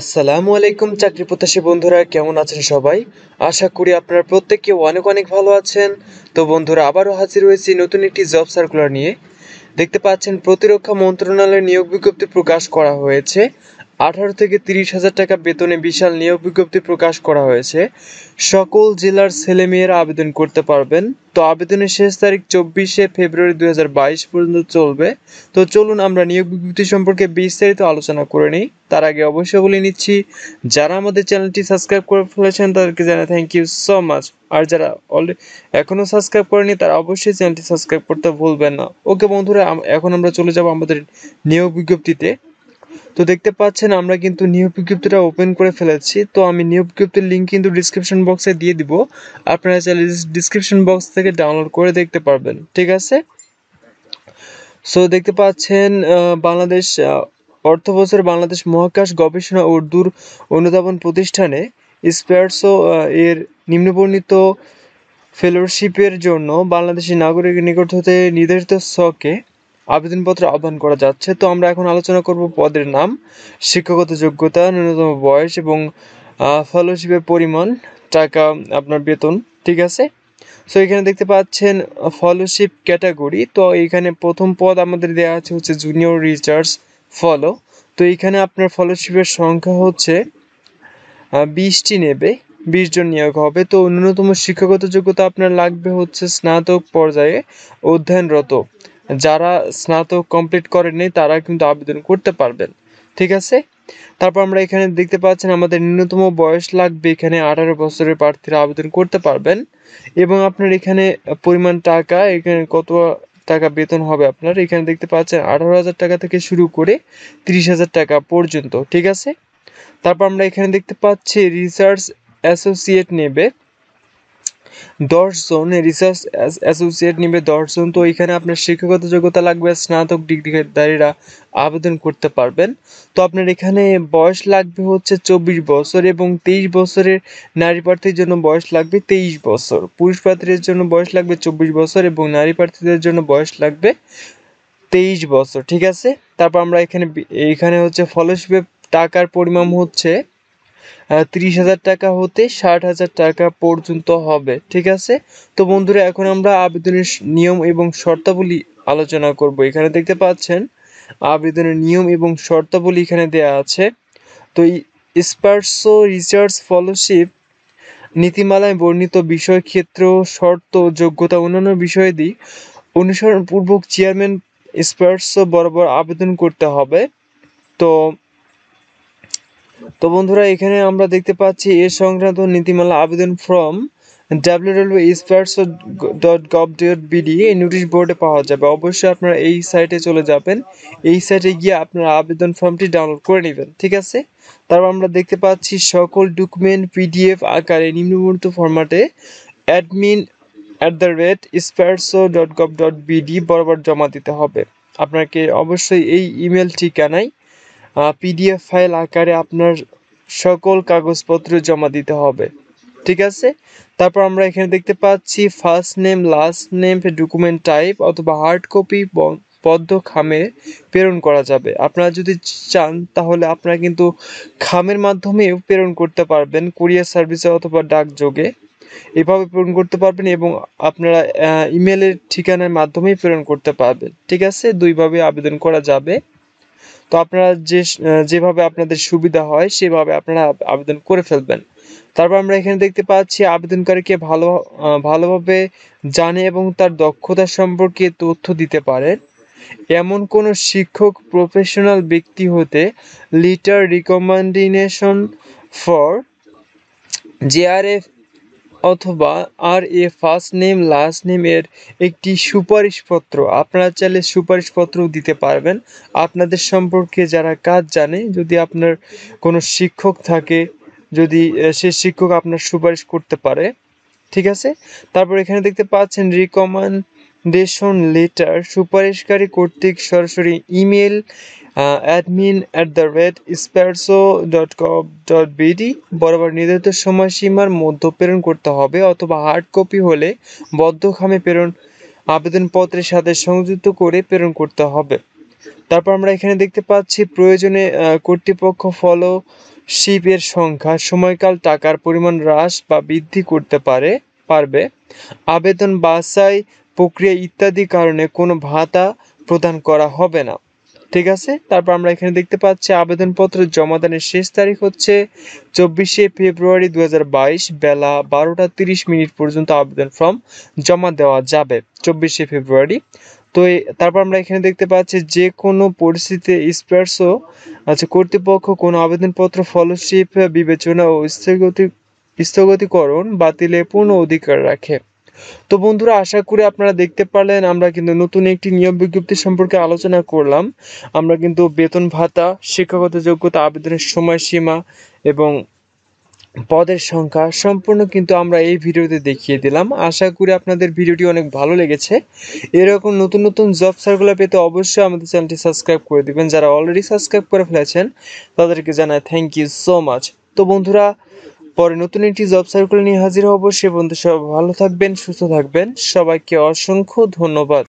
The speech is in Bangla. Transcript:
আসসালামু আলাইকুম চাকরি প্রত্যাশী বন্ধুরা কেমন আছেন সবাই আশা করি আপনারা প্রত্যেককে অনেক অনেক ভালো আছেন তো বন্ধুরা আবারও হাজির হয়েছি নতুন একটি জব সার্কুলার নিয়ে দেখতে পাচ্ছেন প্রতিরক্ষা মন্ত্রণালয়ের নিয়োগ বিজ্ঞপ্তি প্রকাশ করা হয়েছে আঠারো থেকে তিরিশ হাজার টাকা বেতনে বিশাল নিয়োগ বিজ্ঞপ্তি প্রকাশ করা হয়েছে সকল জেলার ছেলে মেয়েরা আবেদন করতে পারবেন তো আবেদনের শেষ তারিখ চব্বিশে ফেব্রুয়ারি দুই পর্যন্ত চলবে তো চলুন আমরা নিয়োগ বিজ্ঞপ্তি সম্পর্কে বিস্তারিত আলোচনা করে নিই তার আগে অবশ্যই বলে নিচ্ছি যারা আমাদের চ্যানেলটি সাবস্ক্রাইব করে ফেলেছেন তাদেরকে জানাই থ্যাংক ইউ সো মাচ আর যারা অলরেডি এখনও সাবস্ক্রাইব করেনি তারা অবশ্যই চ্যানেলটি সাবস্ক্রাইব করতে ভুলবেন না ওকে বন্ধুরা এখন আমরা চলে যাব আমাদের নিয়োগ বিজ্ঞপ্তিতে তো দেখতে পাচ্ছেন আমরা কিন্তু নিয়োগ বিজ্ঞপ্তিটা ওপেন করে ফেলেছি তো আমি নিয়োগ বিজ্ঞপ্তির লিঙ্ক কিন্তু ডিসক্রিপশন বক্সে দিয়ে দিব আপনারা চাইলে ডিসক্রিপশন বক্স থেকে ডাউনলোড করে দেখতে পারবেন ঠিক আছে সো দেখতে পাচ্ছেন বাংলাদেশ অর্থ বছর বাংলাদেশ মহাকাশ গবেষণা ও দূর অনুধাবন প্রতিষ্ঠানে স্পেয়ারসো এর নিম্নবর্ণিত ফেলোশিপের জন্য বাংলাদেশি নাগরিক নিকট হতে নির্ধারিত শকে আবেদনপত্র আহ্বান করা যাচ্ছে তো আমরা এখন আলোচনা করব পদের নাম শিক্ষাগত যোগ্যতা ন্যূনতম বয়স এবং ফলোশিপের পরিমাণ টাকা আপনার বেতন ঠিক আছে সো এখানে দেখতে পাচ্ছেন ফলোশিপ ক্যাটাগরি তো এখানে প্রথম পদ আমাদের দেওয়া আছে হচ্ছে জুনিয়র রিসার্চ ফলো তো এখানে আপনার ফলোশিপের সংখ্যা হচ্ছে বিশটি নেবে বিশ জন নিয়োগ হবে তো ন্যূনতম শিক্ষাগত যোগ্যতা আপনার লাগবে হচ্ছে স্নাতক পর্যায়ে অধ্যয়নরত যারা স্নাতক কমপ্লিট করেননি তারা কিন্তু আবেদন করতে পারবেন ঠিক আছে তারপর আমরা এখানে দেখতে পাচ্ছেন আমাদের ন্যূনতম বয়স লাগবে এখানে আঠারো বছরের প্রার্থীরা আবেদন করতে পারবেন এবং আপনার এখানে পরিমাণ টাকা এখানে কত টাকা বেতন হবে আপনার এখানে দেখতে পাচ্ছেন আঠারো হাজার টাকা থেকে শুরু করে তিরিশ হাজার টাকা পর্যন্ত ঠিক আছে তারপর আমরা এখানে দেখতে পাচ্ছি রিসার্চ অ্যাসোসিয়েট নেবে দশ জন রিসার্চ অ্যাসোসিয়েট নেবে দশজন তো এখানে আপনার শিক্ষাগত যোগ্যতা লাগবে স্নাতক ডিগ্রিধারীরা আবেদন করতে পারবেন তো আপনার এখানে বয়স লাগবে হচ্ছে চব্বিশ বছর এবং তেইশ বছরের নারী প্রার্থীর জন্য বয়স লাগবে তেইশ বছর পুরুষ প্রার্থীদের জন্য বয়স লাগবে চব্বিশ বছর এবং নারী প্রার্থীদের জন্য বয়স লাগবে তেইশ বছর ঠিক আছে তারপর আমরা এখানে এখানে হচ্ছে ফলস্বরূপ টাকার পরিমাণ হচ্ছে তিরিশ হাজার টাকা হতে ষাট হাজার টাকা পর্যন্ত হবে ঠিক আছে তো বন্ধুরা এখন আমরা আবেদনের নিয়ম এবং শর্তাবলী আলোচনা করব এখানে দেখতে পাচ্ছেন আবেদনের নিয়ম এবং শর্তাবলী এখানে দেয়া আছে তো স্পার্সো রিসার্চ ফলোশিপ নীতিমালায় বর্ণিত বিষয় ক্ষেত্র শর্ত যোগ্যতা অন্যান্য বিষয় বিষয়াদি অনুসরণপূর্বক চেয়ারম্যান স্পার্স বরাবর আবেদন করতে হবে তো তো বন্ধুরা এখানে আমরা দেখতে পাচ্ছি এ সংক্রান্ত নীতিমালা আবেদন ফর্ম বিডি এই নোটিশ বোর্ডে পাওয়া যাবে অবশ্যই আপনারা এই সাইটে চলে যাবেন এই সাইটে গিয়ে আপনারা আবেদন ফর্মটি ডাউনলোড করে নেবেন ঠিক আছে তারপর আমরা দেখতে পাচ্ছি সকল ডকুমেন্ট পিডিএফ আকারে নিম্নবর্ণিত ফর্মাটে admin at the rate SPARRSO dot gov dot BD বরাবর জমা দিতে হবে আপনাকে অবশ্যই এই ইমেল ঠিকানায় পিডিএফ ফাইল আকারে আপনার সকল কাগজপত্র জমা দিতে হবে ঠিক আছে তারপর আমরা এখানে দেখতে পাচ্ছি first name last name document type অথবা হার্ড কপি বদ্ধ খামে প্রেরণ করা যাবে আপনারা যদি চান তাহলে আপনারা কিন্তু খামের মাধ্যমেও প্রেরণ করতে পারবেন কুরিয়ার সার্ভিসে অথবা ডাকযোগে এভাবে প্রেরণ করতে পারবেন এবং আপনারা ইমেলের ঠিকানার মাধ্যমেই প্রেরণ করতে পারবেন ঠিক আছে দুইভাবে আবেদন করা যাবে তো আপনারা যে যেভাবে আপনাদের সুবিধা হয় সেভাবে আপনারা আবেদন করে ফেলবেন তারপর আমরা এখানে দেখতে পাচ্ছি আবেদনকারীকে ভালো ভালোভাবে জানে এবং তার দক্ষতা সম্পর্কে তথ্য দিতে পারেন এমন কোন শিক্ষক প্রফেশনাল ব্যক্তি হতে লিটার রিকমেন্ডেশন ফর জেআরএফ অথবা R A first name last নেমের একটি সুপারিশপত্র আপনারা চাইলে সুপারিশপত্রও দিতে পারবেন আপনাদের সম্পর্কে যারা কাজ জানে যদি আপনার কোনো শিক্ষক থাকে যদি সে শিক্ষক আপনার সুপারিশ করতে পারে ঠিক আছে তারপর এখানে দেখতে পাচ্ছেন রিকমেন্ডেশন লেটার সুপারিশকারী কর্তৃক সরাসরি email admin at the rate SPARRSO dot com dot BD বরাবর নির্ধারিত সময়সীমার মধ্যে প্রেরণ করতে হবে অথবা হার্ড কপি হলে বদ্ধখামে প্রেরণ আবেদনপত্রের সাথে সংযুক্ত করে প্রেরণ করতে হবে তারপর আমরা এখানে দেখতে পাচ্ছি প্রয়োজনে কর্তৃপক্ষ ফলো শিপের সংখ্যা সময়কাল টাকার পরিমাণ হ্রাস বা বৃদ্ধি করতে পারে পারবে আবেদন বাছাই প্রক্রিয়া ইত্যাদি কারণে কোনো ভাতা প্রদান করা হবে না ঠিক আছে তারপর আমরা এখানে দেখতে পাচ্ছি আবেদনপত্র জমাদানের শেষ তারিখ হচ্ছে চব্বিশে ফেব্রুয়ারি দু বেলা বারোটা তিরিশ মিনিট পর্যন্ত আবেদন ফর্ম জমা দেওয়া যাবে চব্বিশে ফেব্রুয়ারি তো তারপর আমরা এখানে দেখতে পাচ্ছি যে কোনো পরিস্থিতিতে স্পার্স আচ্ছা কর্তৃপক্ষ কোনো আবেদনপত্র ফলোশিপ বিবেচনা ও স্থগতি স্থগতিকরণ বাতিলে পূর্ণ অধিকার রাখে তো বন্ধুরা আশা করি আপনারা দেখতে পারলেন আমরা কিন্তু নতুন একটি নিয়োগ বিজ্ঞপ্তি সম্পর্কে আলোচনা করলাম আমরা কিন্তু বেতন ভাতা শিক্ষাগত যোগ্যতা আবেদনের সময়সীমা এবং পদের সংখ্যা সম্পূর্ণ কিন্তু আমরা এই ভিডিওতে দেখিয়ে দিলাম আশা করি আপনাদের ভিডিওটি অনেক ভালো লেগেছে এরকম নতুন নতুন জব সার্কুলার পেতে অবশ্যই আমাদের চ্যানেলটি সাবস্ক্রাইব করে দেবেন যারা অলরেডি সাবস্ক্রাইব করে ফেলেছেন তাদেরকে জানায় থ্যাংক ইউ সো মাচ তো বন্ধুরা পরে নতুন একটি জব সার্কুলার নিয়ে হাজির হব সে পর্যন্ত সব ভালো থাকবেন সুস্থ থাকবেন সবাইকে অসংখ্য ধন্যবাদ